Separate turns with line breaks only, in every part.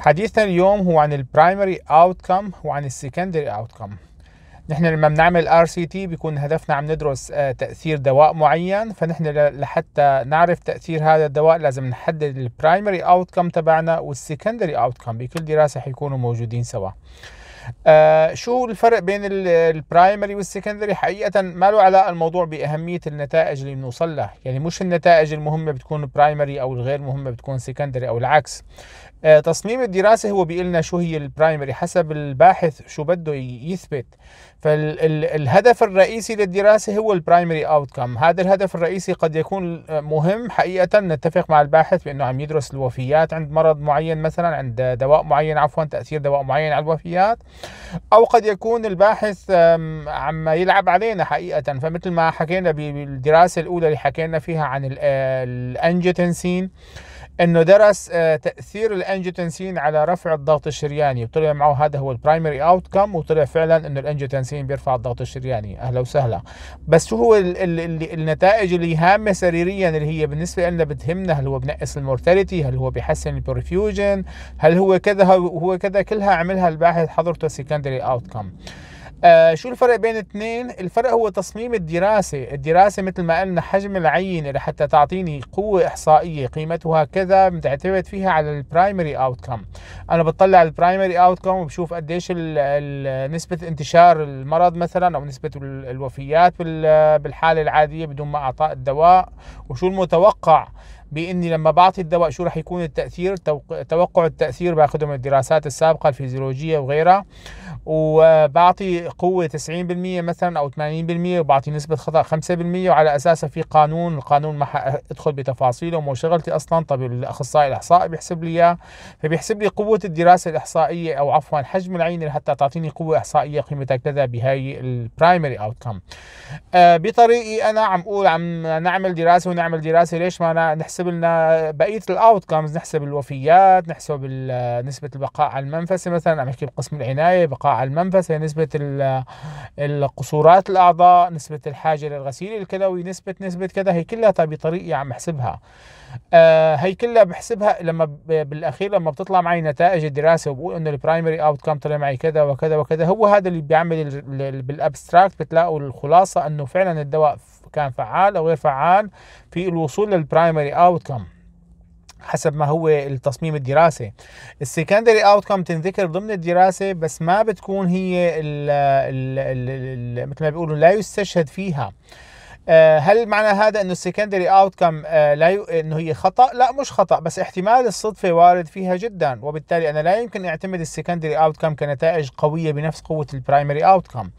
حديثنا اليوم هو عن البرايمري اوتكم وعن السكندري اوتكم نحن لما بنعمل ار سي تي بيكون هدفنا عم ندرس آه، تاثير دواء معين فنحن لحتى نعرف تاثير هذا الدواء لازم نحدد البرايمري اوتكم تبعنا والسكندري اوتكم بكل دراسه حيكونوا موجودين سوا آه شو الفرق بين البرايمري والسكندري حقيقة ما له علاقة الموضوع بأهمية النتائج اللي بنوصل لها يعني مش النتائج المهمة بتكون برايمري أو الغير مهمة بتكون سكندري أو العكس آه تصميم الدراسة هو لنا شو هي البرايمري حسب الباحث شو بده يثبت فالهدف الرئيسي للدراسة هو البرايمري اوتكم هذا الهدف الرئيسي قد يكون آه، مهم حقيقة نتفق مع الباحث بأنه عم يدرس الوفيات عند مرض معين مثلا عند دواء معين عفوا تأثير دواء معين على الوفيات أو قد يكون الباحث عم يلعب علينا حقيقة فمثل ما حكينا بالدراسة الأولى اللي حكينا فيها عن آه، الأنجيوتنسين انه درس آه، تاثير الانجيوتنسين على رفع الضغط الشرياني وطلع معه هذا هو البرايمري اوت كم وطلع فعلا انه الانجيوتنسين بيرفع الضغط الشرياني اهلا وسهلا بس شو هو الـ الـ الـ النتائج اللي هامه سريريا اللي هي بالنسبه لنا بتهمنا هل هو بنقص المورتاليتي هل هو بيحسن البرفيوجن هل هو كذا هو كذا كلها عملها الباحث حضرته سكندري اوت كم آه شو الفرق بين الاثنين؟ الفرق هو تصميم الدراسة، الدراسة مثل ما قلنا حجم العينة لحتى تعطيني قوة إحصائية قيمتها كذا بتعتمد فيها على البرايمري اوتكم. أنا بطلع على البرايمري اوتكم وبشوف قديش الـ الـ نسبة انتشار المرض مثلا أو نسبة الوفيات بالحالة العادية بدون ما أعطاء الدواء وشو المتوقع باني لما بعطي الدواء شو راح يكون التاثير توقع التاثير باخذه من الدراسات السابقه الفيزيولوجيه وغيرها وبعطي قوه 90% مثلا او 80% وبعطي نسبه خطا 5% وعلى اساسها في قانون القانون ما ادخل بتفاصيله مو شغلتي اصلا طب الاخصائي الاحصائي بيحسب لي اياه فبيحسب لي قوه الدراسه الاحصائيه او عفوا حجم العينه حتى تعطيني قوه احصائيه قيمتها كذا بهاي البرايمري اوتكم آه، بطريقي انا عم اقول عم نعمل دراسه ونعمل دراسه ليش ما نحسب نحسب لنا بقيه الاوت كامز نحسب الوفيات نحسب نسبه البقاء على المنفسه مثلا عم نحكي بقسم العنايه بقاء على المنفسه نسبه القصورات الاعضاء نسبه الحاجه للغسيل الكلوي نسبه نسبه كذا هي كلها بطريقه عم يعني بحسبها آه هي كلها بحسبها لما بالاخير لما بتطلع معي نتائج الدراسه وبقول انه البرايمري اوت كام طلع معي كذا وكذا وكذا هو هذا اللي بيعمل بالابستراكت بتلاقوا الخلاصه انه فعلا الدواء كان فعال او غير فعال في الوصول للبرايمري اوتكم حسب ما هو التصميم الدراسي السكندري اوتكم تنذكر ضمن الدراسه بس ما بتكون هي مثل ما بيقولوا لا يستشهد فيها آه، هل معنى هذا انه السكندري اوت كم لا ي... انه هي خطا لا مش خطا بس احتمال الصدفه وارد فيها جدا وبالتالي انا لا يمكن اعتمد السكندري اوت كم كنتائج قويه بنفس قوه البرايمري اوت كم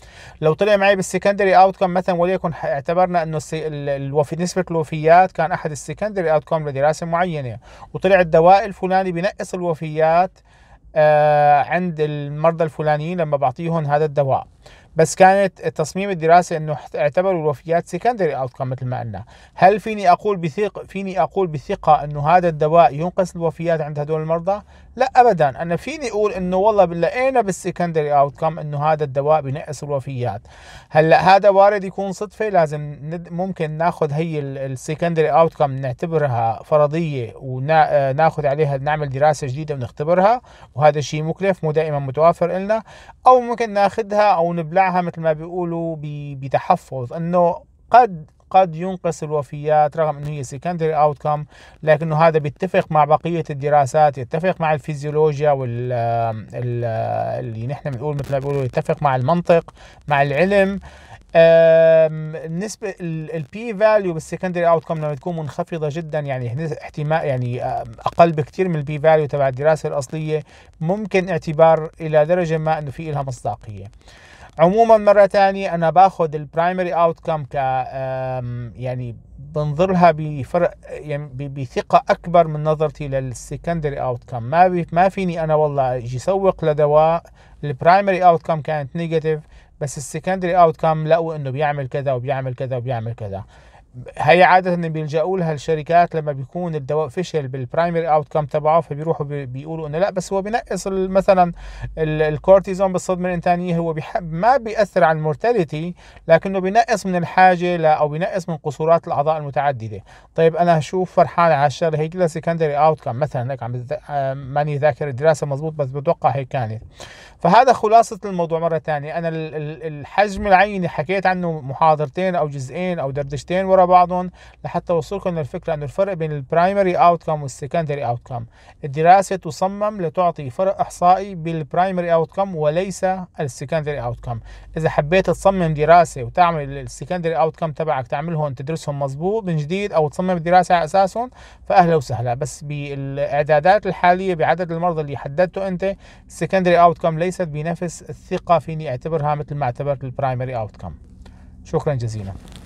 لو طلع معي بالسكندري اوت كم مثلا وليكن اعتبرنا انه السي... الوفي نسبه الوفيات كان احد السكندري اوت كم لدراسه معينه وطلع الدواء الفلاني بنقص الوفيات آه عند المرضى الفلانيين لما بعطيهم هذا الدواء بس كانت تصميم الدراسه انه اعتبروا الوفيات سكندري اوتكم مثل ما قلنا هل فيني اقول بثق فيني اقول بثقه انه هذا الدواء ينقص الوفيات عند هدول المرضى لا ابدا انا فيني اقول انه والله لقينا بالسكندري اوت كم انه هذا الدواء بنقص الوفيات هلا هذا وارد يكون صدفه لازم ممكن ناخذ هي السكندري اوت كم نعتبرها فرضيه وناخذ آه، عليها نعمل دراسه جديده ونختبرها وهذا الشيء مكلف مو دائما متوافر لنا او ممكن ناخذها او نبلعها مثل ما بيقولوا بتحفظ انه قد قد ينقص الوفيات رغم انه هي سكندري اوتكم لكنه هذا بيتفق مع بقيه الدراسات يتفق مع الفيزيولوجيا وال اللي نحن بنقول مثل ما بيقولوا يتفق مع المنطق مع العلم نسبة البي فاليو بالسكندري اوت كوم لما تكون منخفضة جدا يعني احتمال يعني اقل بكثير من البي فاليو تبع الدراسة الاصلية ممكن اعتبار الى درجة ما انه في لها مصداقية. عموما مره ثانيه انا باخذ البرايمري اوت كم ك يعني بنظر لها بفرق يعني بثقه اكبر من نظرتي للسكندري اوت كم ما ما فيني انا والله اجي سوق لدواء البرايمري اوت كم كانت نيجاتيف بس السكندري اوت كم لقوا انه بيعمل كذا وبيعمل كذا وبيعمل كذا هي عادة بيلجأوا لها الشركات لما بيكون الدواء فشل بالبرايمري اوت كم تبعه فبيروحوا بيقولوا انه لا بس هو بينقص مثلا الكورتيزون بالصدمة الانتانية هو ما بيأثر على المورتاليتي لكنه بينقص من الحاجة لا او بينقص من قصورات الاعضاء المتعددة طيب انا شو فرحان على الشغلة هي كلها سكندري اوت كم مثلا هيك عم آه، ماني ذاكر الدراسة مزبوط بس بتوقع هيك كانت فهذا خلاصة الموضوع مرة ثانية انا الحجم العيني حكيت عنه محاضرتين او جزئين او دردشتين ورا بعضهم لحتى اوصلكم للفكره انه الفرق بين البرايمري اوتكم والسكندري اوتكم الدراسه تصمم لتعطي فرق احصائي بالبرايمري اوتكم وليس السكندري اوتكم اذا حبيت تصمم دراسه وتعمل السكندري اوتكم تبعك تعملهم تدرسهم مزبوط من جديد او تصمم دراسه على اساسهم فاهلا وسهلا بس بالاعدادات الحاليه بعدد المرضى اللي حددته انت السكندري اوتكم ليست بنفس الثقه فيني اعتبرها مثل ما اعتبرت البرايمري اوتكم شكرا جزيلا